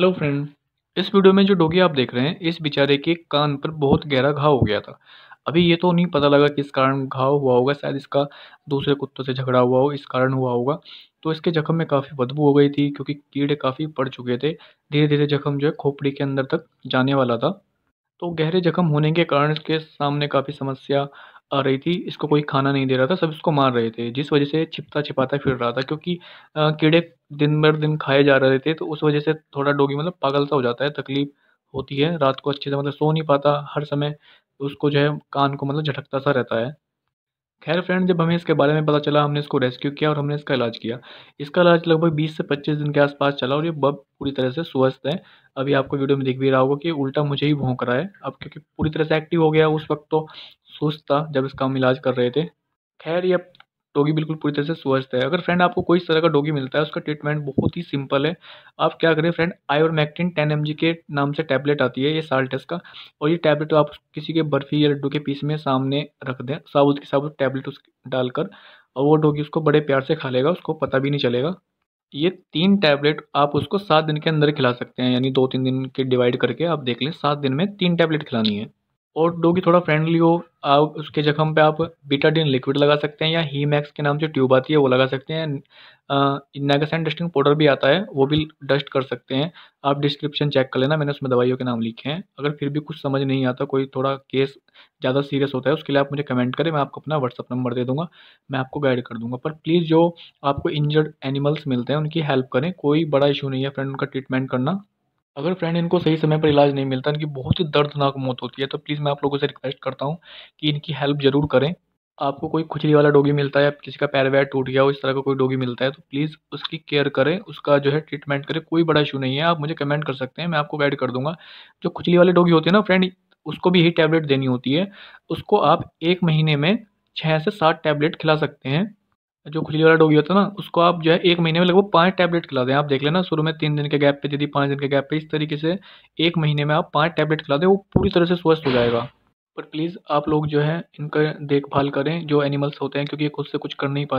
hello friend इस video में जो डोगी आप देख रहे हैं इस बेचारे के कान पर बहुत गहरा घाव हो गया था अभी ये तो नहीं पता लगा किस कारण घाव हुआ होगा शायद इसका दूसरे कुत्तों से झगड़ा हुआ हो इस कारण हुआ होगा तो इसके जख्म में काफ़ी बदबू हो गई थी क्योंकि कीड़े काफ़ी पड़ चुके थे धीरे धीरे जख्म जो है खोपड़ी के अंदर तक जाने वाला था तो गहरे जख्म होने के कारण इसके सामने काफ़ी समस्या आ रही थी इसको कोई खाना नहीं दे रहा था सब इसको मार रहे थे जिस वजह से छिपता छिपाता फिर रहा था क्योंकि कीड़े दिन भर दिन खाए जा रहे थे तो उस वजह से थोड़ा डोगी मतलब पागल सा हो जाता है तकलीफ होती है रात को अच्छे से मतलब सो नहीं पाता हर समय उसको जो है कान को मतलब झटकता सा रहता है खैर फ्रेंड जब हमें इसके बारे में पता चला हमने इसको रेस्क्यू किया और हमने इसका इलाज किया इसका इलाज लगभग 20 से 25 दिन के आसपास चला और ये बब पूरी तरह से स्वस्थ है अभी आपको वीडियो में दिख भी रहा होगा कि उल्टा मुझे ही भोंक रहा है अब क्योंकि पूरी तरह से एक्टिव हो गया उस वक्त तो सुस्त था जब इसका हम इलाज कर रहे थे खैर ये अब डॉगी बिल्कुल पूरी तरह से स्वस्थ है अगर फ्रेंड आपको कोई इस तरह का डॉगी मिलता है उसका ट्रीटमेंट बहुत ही सिंपल है आप क्या करें फ्रेंड आयोरमैक्टिन टेन एम के नाम से टैबलेट आती है ये साल्टस का और ये टैबलेट आप किसी के बर्फी या लड्डू के पीस में सामने रख दें साबुत के साबुत टैबलेट उस डालकर और वो डोगी उसको बड़े प्यार से खा लेगा उसको पता भी नहीं चलेगा ये तीन टैबलेट आप उसको सात दिन के अंदर खिला सकते हैं यानी दो तीन दिन के डिवाइड करके आप देख लें सात दिन में तीन टैबलेट खिलानी है और डोगी थोड़ा फ्रेंडली हो आप उसके जख्म पे आप बीटाडीन लिक्विड लगा सकते हैं या ही मैक्स के नाम से ट्यूब आती है वो लगा सकते हैं नेगासैन डस्टिंग पाउडर भी आता है वो भी डस्ट कर सकते हैं आप डिस्क्रिप्शन चेक कर लेना मैंने उसमें दवाइयों के नाम लिखे हैं अगर फिर भी कुछ समझ नहीं आता कोई थोड़ा केस ज़्यादा सीरियस होता है उसके लिए आप मुझे कमेंट करें मैं आपको अपना व्हाट्सअप नंबर दे दूँगा मैं आपको गाइड कर दूँगा पर प्लीज़ जो आपको इंजर्ड एनिमल्स मिलते हैं उनकी हेल्प करें कोई बड़ा इशू नहीं है फ्रेंड उनका ट्रीटमेंट करना अगर फ्रेंड इनको सही समय पर इलाज नहीं मिलता इनकी बहुत ही दर्दनाक मौत होती है तो प्लीज़ मैं आप लोगों से रिक्वेस्ट करता हूँ कि इनकी हेल्प ज़रूर करें आपको कोई खुचली वाला डोगी मिलता है किसी का पैर वैर टूट गया हो इस तरह का कोई डोगी मिलता है तो प्लीज़ उसकी केयर करें उसका जो है ट्रीटमेंट करें कोई बड़ा इशू नहीं है आप मुझे कमेंट कर सकते हैं मैं आपको गाइड कर दूंगा जो खुचली वाले डोगी होते हैं ना फ्रेंड उसको भी यही टैबलेट देनी होती है उसको आप एक महीने में छः से सात टैबलेट खिला सकते हैं जो खुजली वाला डोगी होता है ना उसको आप जो है एक महीने में लगभग पाँच टैबलेट खिला दें आप देख लेना शुरू में तीन दिन के गैप पे यदि पाँच दिन के गैप पे इस तरीके से एक महीने में आप पाँच टैबलेट खिला दें वो पूरी तरह से स्वस्थ हो जाएगा पर प्लीज़ आप लोग जो है इनका देखभाल करें जो एनिमल्स होते हैं क्योंकि ये खुद से कुछ कर नहीं पाते